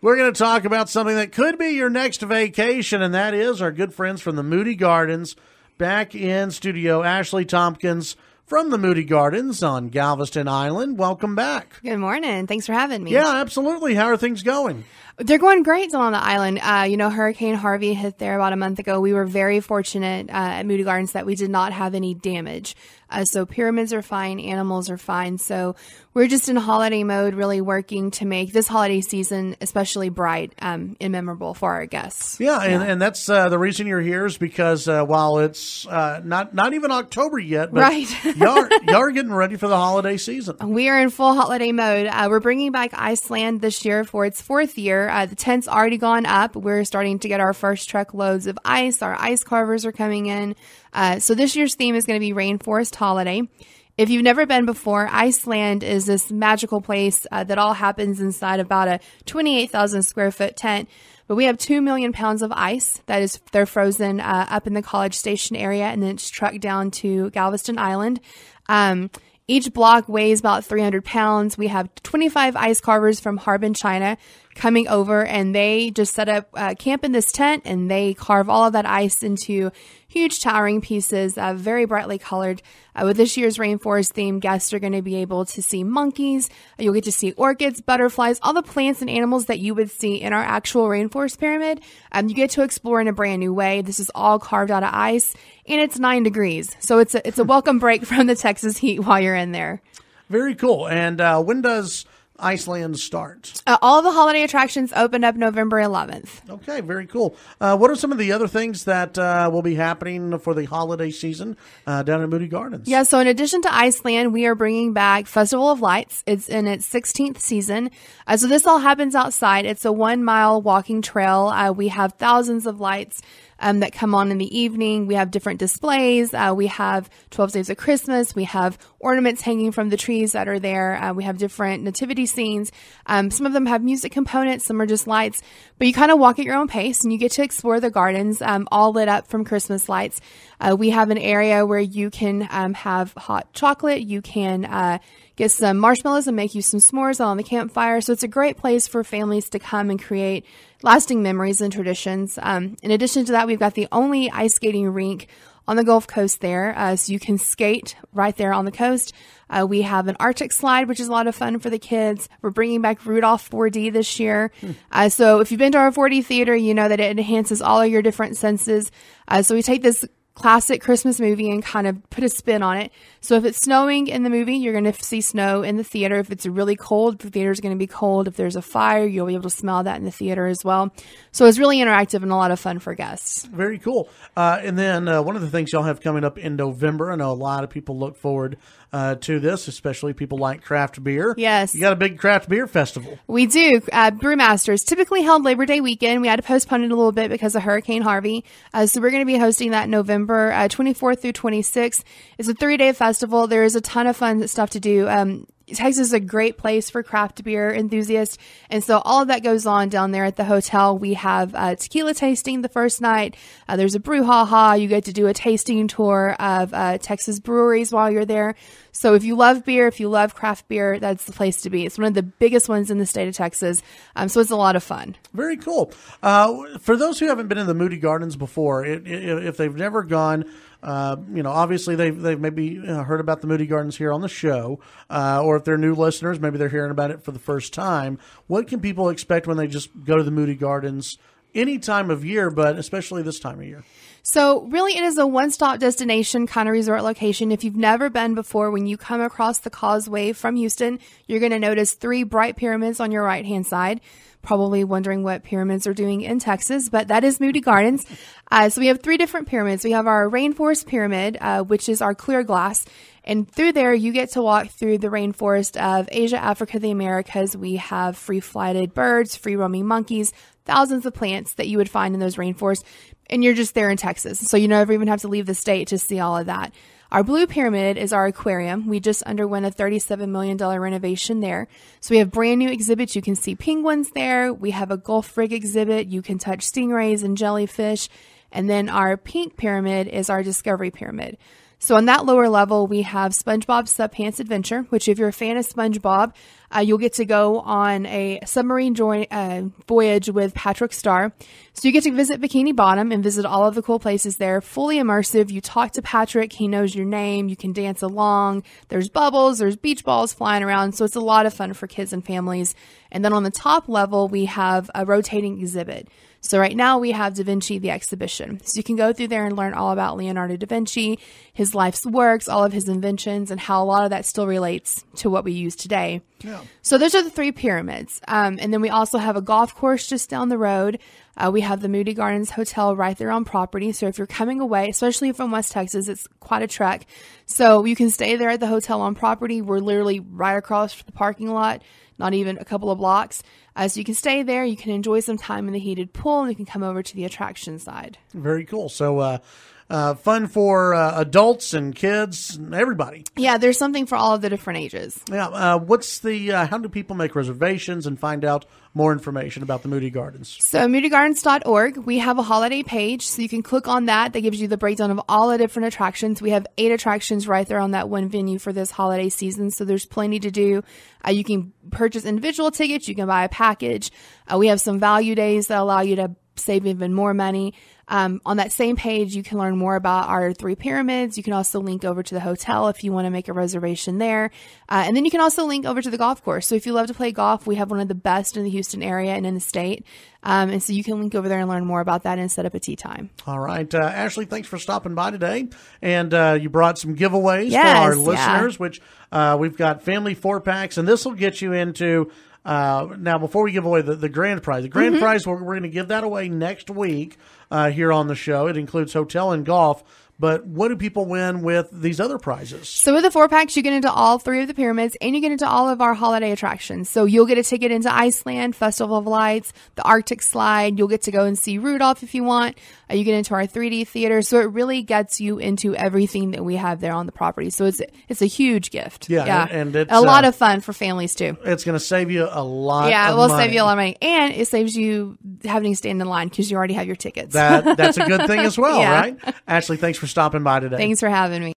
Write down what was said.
We're going to talk about something that could be your next vacation, and that is our good friends from the Moody Gardens back in studio. Ashley Tompkins from the Moody Gardens on Galveston Island. Welcome back. Good morning. Thanks for having me. Yeah, absolutely. How are things going? They're going great still on the island. Uh, you know, Hurricane Harvey hit there about a month ago. We were very fortunate uh, at Moody Gardens that we did not have any damage. Uh, so pyramids are fine, animals are fine. So we're just in holiday mode, really working to make this holiday season especially bright um, and memorable for our guests. Yeah, yeah. And, and, that's uh, the reason you're here is because uh, while it's uh, not not even October yet, right? y'all, y'all are getting ready for the holiday season. We are in full holiday mode. we're bringing back Iceland this year for its fourth year. Uh, the tent's already gone up. We're starting to get our first truckloads of ice. Our ice carvers are coming in. Uh, so this year's theme is going to be Rainforest Holiday. If you've never been before, Iceland is this magical place uh, that all happens inside about a 28,000 square foot tent. But we have 2 million pounds of ice that is, they're frozen uh, up in the college station area and then it's trucked down to Galveston Island. Um, each block weighs about 300 pounds. We have 25 ice carvers from Harbin, China, coming over and they just set up uh, camp in this tent and they carve all of that ice into huge towering pieces, of uh, very brightly colored. Uh, with this year's rainforest theme, guests are going to be able to see monkeys. You'll get to see orchids, butterflies, all the plants and animals that you would see in our actual rainforest pyramid. Um, you get to explore in a brand new way. This is all carved out of ice and it's nine degrees. So it's a, it's a welcome break from the Texas heat while you're in there. Very cool. And uh, when does Iceland starts. Uh, all the holiday attractions open up November 11th. Okay, very cool. Uh, what are some of the other things that uh, will be happening for the holiday season uh, down at Moody Gardens? Yeah, so in addition to Iceland, we are bringing back Festival of Lights. It's in its 16th season. Uh, so this all happens outside. It's a one mile walking trail. Uh, we have thousands of lights um, that come on in the evening. We have different displays. Uh, we have 12 Days of Christmas. We have ornaments hanging from the trees that are there. Uh, we have different nativity scenes. Um, some of them have music components, some are just lights, but you kind of walk at your own pace and you get to explore the gardens, um, all lit up from Christmas lights. Uh, we have an area where you can um, have hot chocolate. You can uh, get some marshmallows and make you some s'mores on the campfire. So it's a great place for families to come and create lasting memories and traditions. Um, in addition to that, we've got the only ice skating rink on the Gulf Coast there. Uh, so you can skate right there on the coast. Uh, we have an Arctic slide, which is a lot of fun for the kids. We're bringing back Rudolph 4D this year. Hmm. Uh, so if you've been to our 4D theater, you know that it enhances all of your different senses. Uh, so we take this classic Christmas movie and kind of put a spin on it. So if it's snowing in the movie, you're going to see snow in the theater. If it's really cold, the theater is going to be cold. If there's a fire, you'll be able to smell that in the theater as well. So it's really interactive and a lot of fun for guests. Very cool. Uh, and then uh, one of the things y'all have coming up in November, I know a lot of people look forward uh, to this, especially people like craft beer. Yes. You got a big craft beer festival. We do. Uh, Brewmasters, typically held Labor Day weekend. We had to postpone it a little bit because of Hurricane Harvey. Uh, so we're going to be hosting that November. 24 uh, 24th through 26th. It's a three day festival. There is a ton of fun stuff to do. Um, Texas is a great place for craft beer enthusiasts. And so all of that goes on down there at the hotel. We have uh, tequila tasting the first night. Uh, there's a brouhaha. You get to do a tasting tour of uh, Texas breweries while you're there. So if you love beer, if you love craft beer, that's the place to be. It's one of the biggest ones in the state of Texas. Um, so it's a lot of fun. Very cool. Uh, for those who haven't been in the Moody Gardens before, it, it, if they've never gone, uh, you know, obviously they've, they've maybe uh, heard about the Moody Gardens here on the show, uh, or if they're new listeners, maybe they're hearing about it for the first time. What can people expect when they just go to the Moody Gardens any time of year, but especially this time of year? So, really, it is a one stop destination kind of resort location. If you've never been before, when you come across the causeway from Houston, you're going to notice three bright pyramids on your right hand side. Probably wondering what pyramids are doing in Texas, but that is Moody Gardens. Uh, so, we have three different pyramids. We have our rainforest pyramid, uh, which is our clear glass. And through there, you get to walk through the rainforest of Asia, Africa, the Americas. We have free flighted birds, free roaming monkeys, thousands of plants that you would find in those rainforests and you're just there in Texas. So you never even have to leave the state to see all of that. Our Blue Pyramid is our aquarium. We just underwent a $37 million renovation there. So we have brand new exhibits. You can see penguins there. We have a Gulf rig exhibit. You can touch stingrays and jellyfish. And then our pink pyramid is our discovery pyramid. So on that lower level, we have SpongeBob Subpants Adventure, which if you're a fan of SpongeBob, uh, you'll get to go on a submarine joy, uh, voyage with Patrick Star. So you get to visit Bikini Bottom and visit all of the cool places there. Fully immersive. You talk to Patrick. He knows your name. You can dance along. There's bubbles. There's beach balls flying around. So it's a lot of fun for kids and families. And then on the top level, we have a rotating exhibit. So right now we have Da Vinci the exhibition. So you can go through there and learn all about Leonardo da Vinci, his life's works, all of his inventions, and how a lot of that still relates to what we use today. Yeah. So those are the three pyramids. Um, and then we also have a golf course just down the road. Uh, we have the Moody Gardens Hotel right there on property. So if you're coming away, especially from West Texas, it's quite a trek. So you can stay there at the hotel on property. We're literally right across the parking lot, not even a couple of blocks. Uh, so you can stay there, you can enjoy some time in the heated pool, and you can come over to the attraction side. Very cool. So, uh, uh, fun for uh, adults and kids, everybody. Yeah, there's something for all of the different ages. Yeah. Uh, what's the? Uh, how do people make reservations and find out more information about the Moody Gardens? So moodygardens.org. We have a holiday page, so you can click on that. That gives you the breakdown of all the different attractions. We have eight attractions right there on that one venue for this holiday season. So there's plenty to do. Uh, you can purchase individual tickets. You can buy a package. Uh, we have some value days that allow you to save even more money. Um, on that same page, you can learn more about our three pyramids. You can also link over to the hotel if you want to make a reservation there. Uh, and then you can also link over to the golf course. So if you love to play golf, we have one of the best in the Houston area and in the state. Um, and so you can link over there and learn more about that and set up a tea time. All right. Uh, Ashley, thanks for stopping by today. And uh, you brought some giveaways yes, for our listeners, yeah. which uh, we've got family four packs, and this will get you into uh, now, before we give away the, the grand prize, the grand mm-hmm. prize, we're, we're going to give that away next week uh, here on the show. It includes hotel and golf but what do people win with these other prizes? So with the four packs, you get into all three of the pyramids and you get into all of our holiday attractions. So you'll get a ticket into Iceland, Festival of Lights, the Arctic slide. You'll get to go and see Rudolph if you want. Uh, you get into our 3D theater. So it really gets you into everything that we have there on the property. So it's, it's a huge gift. Yeah. yeah. And, a lot uh, of fun for families too. It's going to save you a lot. Yeah. it will money. save you a lot of money and it saves you having to stand in line because you already have your tickets. That, that's a good thing as well, yeah. right? Ashley, thanks for stopping by today. Thanks for having me.